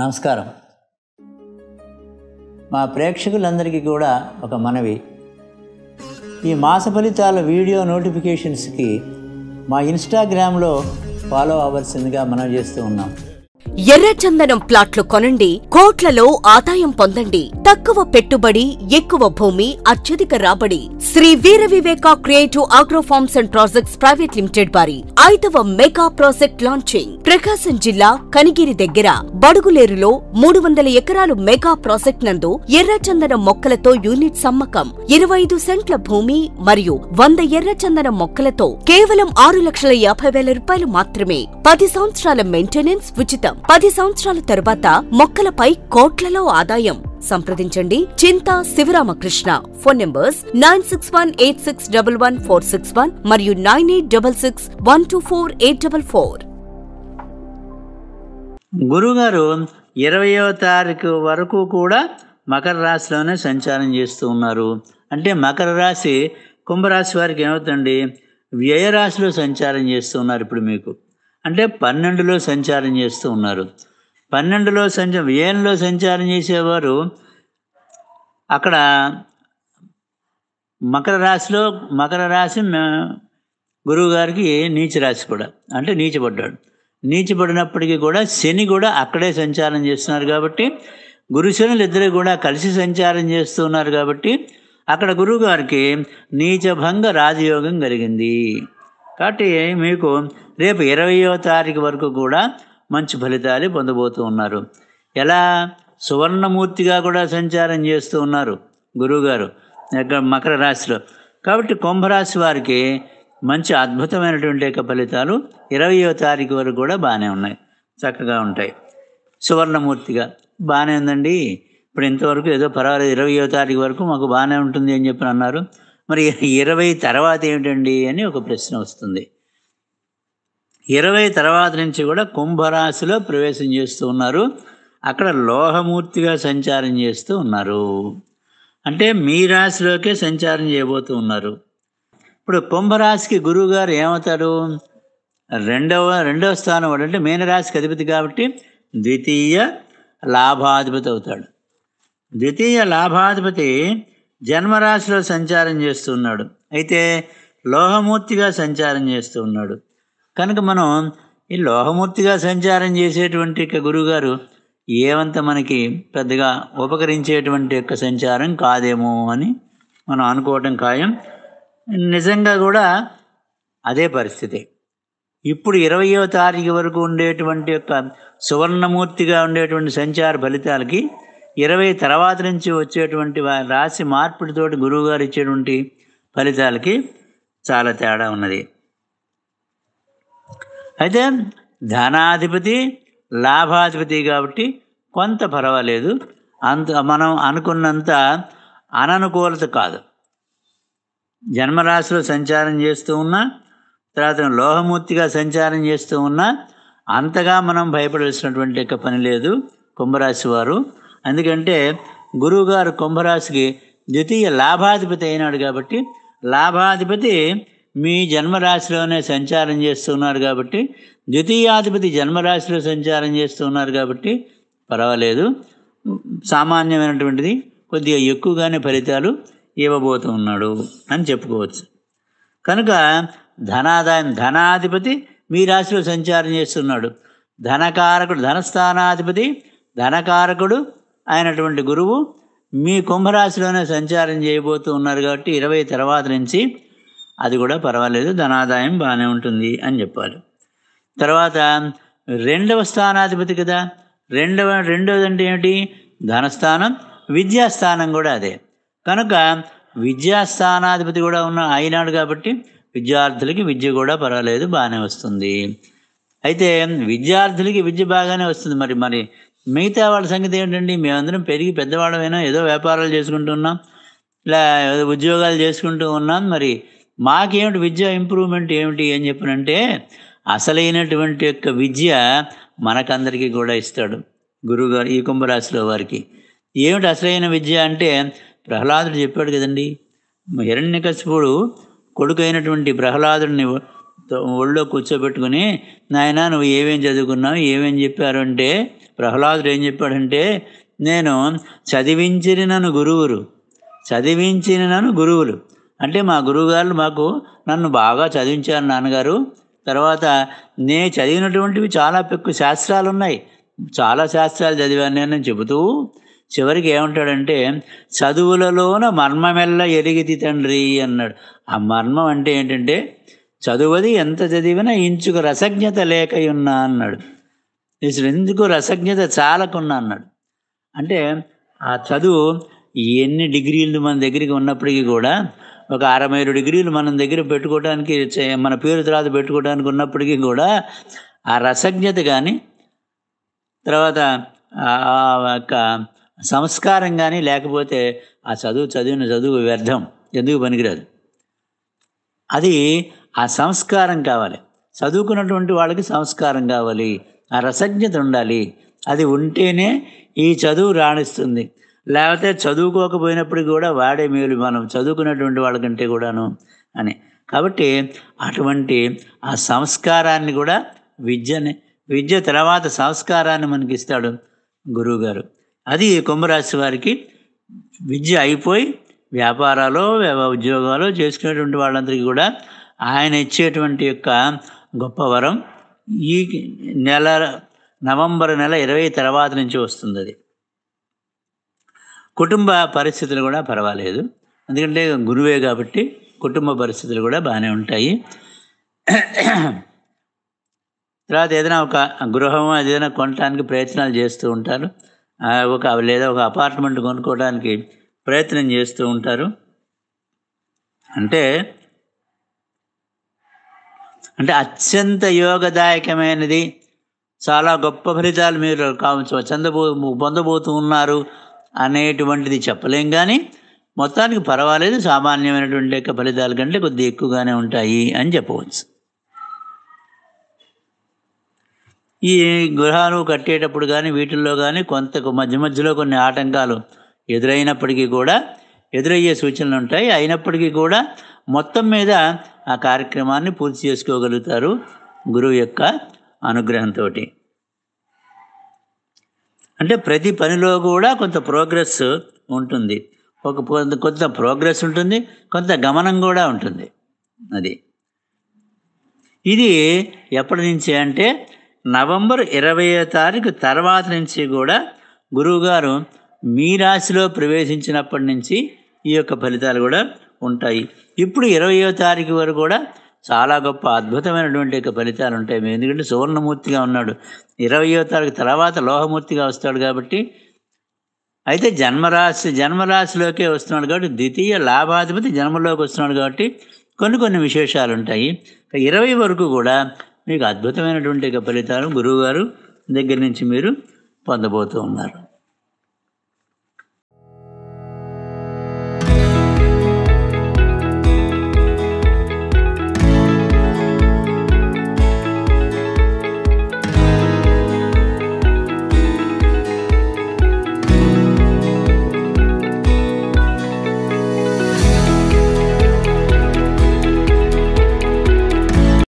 నమస్కారం మా ప్రేక్షకులందరికీ కూడా ఒక మనవి ఈ మాస ఫలితాల వీడియో నోటిఫికేషన్స్కి మా ఇన్స్టాగ్రామ్లో ఫాలో అవ్వాల్సిందిగా మనం చేస్తూ ఉన్నాం ఎర్రచందనం ప్లాట్లు కొనండి కోట్లలో ఆదాయం పొందండి తక్కువ పెట్టుబడి ఎక్కువ భూమి అత్యధిక రాబడి Shri Veera Viveka creative agro farms and projects private limited వారి ఐదవ మెగా ప్రాజెక్ట్ లాంచింగ్ ప్రకాశం జిల్లా కనిగిరి దగ్గర బడుగులేరులో మూడు వందల ఎకరాలు మెగా ప్రాజెక్ట్ నందు ఎర్రచందనం మొక్కలతో యూనిట్ సమ్మకం ఇరవై ఐదు సెంట్ల భూమి మరియు వంద ఎర్రచందనం మొక్కలతో కేవలం ఆరు లక్షల యాభై వేల రూపాయలు మాత్రమే పది సంవత్సరాల మెయింటెనెన్స్ ఉచితం ఆదాయం పది సంవత్సరాల తరువాత మొక్కలపై కోట్లలో ఆదాయం సంప్రదించండి Chinta Sivaramakrishna phone numbers nine six one eight six double one four six one మరియు nine eight double six one two four eight double four గురుగారు ఇరవయో తారీఖు వరకు కూడా మకర రాశిలోనే సంచారం చేస్తూ ఉన్నారు అంటే మకర రాశి కుంభరాశి వారికి ఏమవుతుంది వ్యయ రాశిలో సంచారం చేస్తున్నారు ఇప్పుడు మీకు అంటే పన్నెండులో సంచారం చేస్తూ ఉన్నారు పన్నెండులో సంచ ఏంలో సంచారం చేసేవారు అక్కడ మకర రాశిలో మకర రాశి గురువుగారికి నీచ రాశి కూడా అంటే నీచబడ్డాడు నీచబడినప్పటికీ కూడా శని కూడా అక్కడే సంచారం చేస్తున్నారు కాబట్టి గురు శనులు ఇద్దరు కూడా కలిసి సంచారం చేస్తున్నారు కాబట్టి అక్కడ గురువుగారికి నీచభంగ రాజయోగం కలిగింది కాబట్టి మీకు రేపు ఇరవయో తారీఖు వరకు కూడా మంచి ఫలితాలు పొందబోతూ ఉన్నారు ఎలా సువర్ణమూర్తిగా కూడా సంచారం చేస్తూ ఉన్నారు గురువుగారు మకర రాశిలో కాబట్టి కుంభరాశి వారికి మంచి అద్భుతమైనటువంటి యొక్క ఫలితాలు ఇరవయో తారీఖు వరకు కూడా బాగానే ఉన్నాయి చక్కగా ఉంటాయి సువర్ణమూర్తిగా బాగానే ఉందండి ఇప్పుడు ఇంతవరకు ఏదో పర్వాలేదు ఇరవయో తారీఖు వరకు మాకు బాగానే ఉంటుంది అని చెప్పి అన్నారు మరి ఇరవై తర్వాత ఏమిటండి అని ఒక ప్రశ్న వస్తుంది ఇరవై తర్వాత నుంచి కూడా కుంభరాశిలో ప్రవేశం చేస్తూ ఉన్నారు అక్కడ లోహమూర్తిగా సంచారం చేస్తూ ఉన్నారు అంటే మీ రాశిలోకే సంచారం చేయబోతూ ఉన్నారు ఇప్పుడు కుంభరాశికి గురువు గారు ఏమవుతారు రెండవ రెండవ స్థానం వాడు అంటే మీనరాశికి అధిపతి కాబట్టి ద్వితీయ లాభాధిపతి అవుతాడు ద్వితీయ లాభాధిపతి జన్మరాశిలో సంచారం చేస్తూ ఉన్నాడు అయితే లోహమూర్తిగా సంచారం చేస్తూ ఉన్నాడు కనుక మనం ఈ లోహమూర్తిగా సంచారం చేసేటువంటి యొక్క గురువుగారు ఏమంత మనకి పెద్దగా ఉపకరించేటువంటి యొక్క సంచారం కాదేమో అని మనం అనుకోవటం ఖాయం నిజంగా కూడా అదే పరిస్థితి ఇప్పుడు ఇరవయో తారీఖు వరకు ఉండేటువంటి యొక్క సువర్ణమూర్తిగా ఉండేటువంటి సంచార ఫలితాలకి ఇరవై తర్వాత నుంచి వచ్చేటువంటి రాశి మార్పిడితోటి గురువుగారు ఇచ్చేటువంటి ఫలితాలకి చాలా తేడా ఉన్నది అయితే ధనాధిపతి లాభాధిపతి కాబట్టి కొంత పర్వాలేదు అంత మనం అనుకున్నంత అననుకూలత కాదు జన్మరాశిలో సంచారం చేస్తూ ఉన్నా తర్వాత లోహమూర్తిగా సంచారం చేస్తూ ఉన్నా అంతగా మనం భయపడాల్సినటువంటి యొక్క పని లేదు కుంభరాశి వారు ఎందుకంటే గురువుగారు కుంభరాశికి ద్వితీయ లాభాధిపతి అయినాడు కాబట్టి లాభాధిపతి మీ జన్మరాశిలోనే సంచారం చేస్తున్నారు కాబట్టి ద్వితీయాధిపతి జన్మరాశిలో సంచారం చేస్తున్నారు కాబట్టి పర్వాలేదు సామాన్యమైనటువంటిది కొద్దిగా ఎక్కువగానే ఫలితాలు ఇవ్వబోతూ ఉన్నాడు అని చెప్పుకోవచ్చు కనుక ధనాదాయం ధనాధిపతి మీ రాశిలో సంచారం చేస్తున్నాడు ధనకారకుడు ధనస్థానాధిపతి ధనకారకుడు అయినటువంటి గురువు మీ కుంభరాశిలోనే సంచారం చేయబోతూ ఉన్నారు కాబట్టి ఇరవై తర్వాత నుంచి అది కూడా పర్వాలేదు ధనాదాయం బాగానే ఉంటుంది అని చెప్పాలి తర్వాత రెండవ స్థానాధిపతి కదా రెండవ రెండవది అంటే ఏమిటి ధనస్థానం విద్యాస్థానం కూడా అదే కనుక విద్యాస్థానాధిపతి కూడా ఉన్న అయినాడు కాబట్టి విద్యార్థులకి విద్య కూడా పర్వాలేదు బాగానే వస్తుంది అయితే విద్యార్థులకి విద్య బాగానే వస్తుంది మరి మరి మిగతా వాళ్ళ సంగతి ఏంటండి మేమందరం పెరిగి పెద్దవాళ్ళమైనా ఏదో వ్యాపారాలు చేసుకుంటున్నాం ఇలా ఏదో ఉద్యోగాలు చేసుకుంటూ ఉన్నాం మరి మాకేమిటి విద్య ఇంప్రూవ్మెంట్ ఏమిటి అని చెప్పినంటే అసలైనటువంటి యొక్క విద్య మనకందరికీ కూడా ఇస్తాడు గురువుగారు ఈ కుంభరాశిలో వారికి ఏమిటి అసలైన విద్య అంటే ప్రహ్లాదుడు చెప్పాడు కదండి హిరణ్యకశిపుడు కొడుకు అయినటువంటి ప్రహ్లాదుడిని ఒళ్ళో కూర్చోబెట్టుకుని నాయన నువ్వు ఏమేం చదువుకున్నావు ఏమేం చెప్పారు అంటే ప్రహ్లాదుడు ఏం చెప్పాడంటే నేను చదివించిన నన్ను గురువులు చదివించిన నన్ను గురువులు అంటే మా గురువుగారు మాకు నన్ను బాగా చదివించారు నాన్నగారు తర్వాత నే చదివినటువంటివి చాలా పెక్కు శాస్త్రాలు ఉన్నాయి చాలా శాస్త్రాలు చదివాను నేను చెబుతూ చివరికి ఏమంటాడంటే చదువులలోన మర్మమెల్ల ఎరిగితి తండ్రి అన్నాడు ఆ మర్మం అంటే ఏంటంటే చదువది ఎంత చదివినా ఇంచుకు రసజ్ఞత లేకయున్నా అన్నాడు నేను ఎందుకు రసజ్ఞత చాలకున్నా అన్నాడు అంటే ఆ చదువు ఎన్ని డిగ్రీలు మన దగ్గరికి ఉన్నప్పటికీ కూడా ఒక అరవై డిగ్రీలు మనం దగ్గర పెట్టుకోవడానికి మన పేరు తర్వాత పెట్టుకోవడానికి ఉన్నప్పటికీ కూడా ఆ రసజ్ఞత కానీ తర్వాత ఆ యొక్క సంస్కారం కానీ లేకపోతే ఆ చదువు చదివిన చదువు వ్యర్థం ఎందుకు పనికిరాదు అది ఆ సంస్కారం కావాలి చదువుకున్నటువంటి వాళ్ళకి సంస్కారం కావాలి ఆ రసజ్ఞత ఉండాలి అది ఉంటేనే ఈ చదువు రాణిస్తుంది లేకపోతే చదువుకోకపోయినప్పటికీ కూడా వాడే మేలు మనం చదువుకున్నటువంటి వాళ్ళకంటే కూడాను అని కాబట్టి అటువంటి ఆ సంస్కారాన్ని కూడా విద్యని విద్య తర్వాత సంస్కారాన్ని మనకి ఇస్తాడు గురువుగారు అది కుంభరాశి వారికి విద్య అయిపోయి వ్యాపారాలు ఉద్యోగాలు చేసుకునేటువంటి వాళ్ళందరికీ కూడా ఆయన ఇచ్చేటువంటి యొక్క గొప్ప వరం ఈ నెల నవంబర్ నెల ఇరవై తర్వాత నుంచి వస్తుంది అది కుటుంబ పరిస్థితులు కూడా పర్వాలేదు ఎందుకంటే గురువే కాబట్టి కుటుంబ పరిస్థితులు కూడా బాగానే ఉంటాయి తర్వాత ఏదైనా ఒక గృహం ఏదైనా కొనడానికి ప్రయత్నాలు చేస్తూ ఉంటారు ఒక లేదా ఒక అపార్ట్మెంట్ కొనుక్కోవడానికి ప్రయత్నం చేస్తూ ఉంటారు అంటే అంటే అత్యంత యోగదాయకమైనది చాలా గొప్ప ఫలితాలు మీరు కావచ్చు చందబో పొందబోతూ ఉన్నారు అనేటువంటిది చెప్పలేం కానీ మొత్తానికి పర్వాలేదు సామాన్యమైనటువంటి యొక్క ఫలితాల కంటే కొద్దిగా ఎక్కువగానే ఉంటాయి అని చెప్పవచ్చు ఈ గృహాలు కట్టేటప్పుడు కానీ వీటిల్లో కానీ కొంత మధ్య మధ్యలో కొన్ని ఆటంకాలు ఎదురైనప్పటికీ కూడా ఎదురయ్యే సూచనలు ఉంటాయి అయినప్పటికీ కూడా మొత్తం మీద ఆ కార్యక్రమాన్ని పూర్తి చేసుకోగలుగుతారు గురువు యొక్క అనుగ్రహంతో అంటే ప్రతి పనిలో కూడా కొంత ప్రోగ్రెస్ ఉంటుంది ఒక కొంత ప్రోగ్రెస్ ఉంటుంది కొంత గమనం కూడా ఉంటుంది అది ఇది ఎప్పటి నుంచి అంటే నవంబర్ ఇరవయో తారీఖు తర్వాత నుంచి కూడా గురువుగారు మీ రాశిలో ప్రవేశించినప్పటి నుంచి ఈ యొక్క ఫలితాలు కూడా ఉంటాయి ఇప్పుడు ఇరవయో తారీఖు వరకు కూడా చాలా గొప్ప అద్భుతమైనటువంటి యొక్క ఫలితాలు ఉంటాయి ఎందుకంటే సువర్ణమూర్తిగా ఉన్నాడు ఇరవయో తారీఖు తర్వాత లోహమూర్తిగా వస్తాడు కాబట్టి అయితే జన్మరాశి జన్మరాశిలోకే వస్తున్నాడు కాబట్టి ద్వితీయ లాభాధిపతి జన్మలోకి వస్తున్నాడు కాబట్టి కొన్ని కొన్ని విశేషాలు ఉంటాయి ఇరవై వరకు కూడా మీకు అద్భుతమైనటువంటి ఫలితాలు గురువుగారు దగ్గర నుంచి మీరు పొందబోతూ ఉన్నారు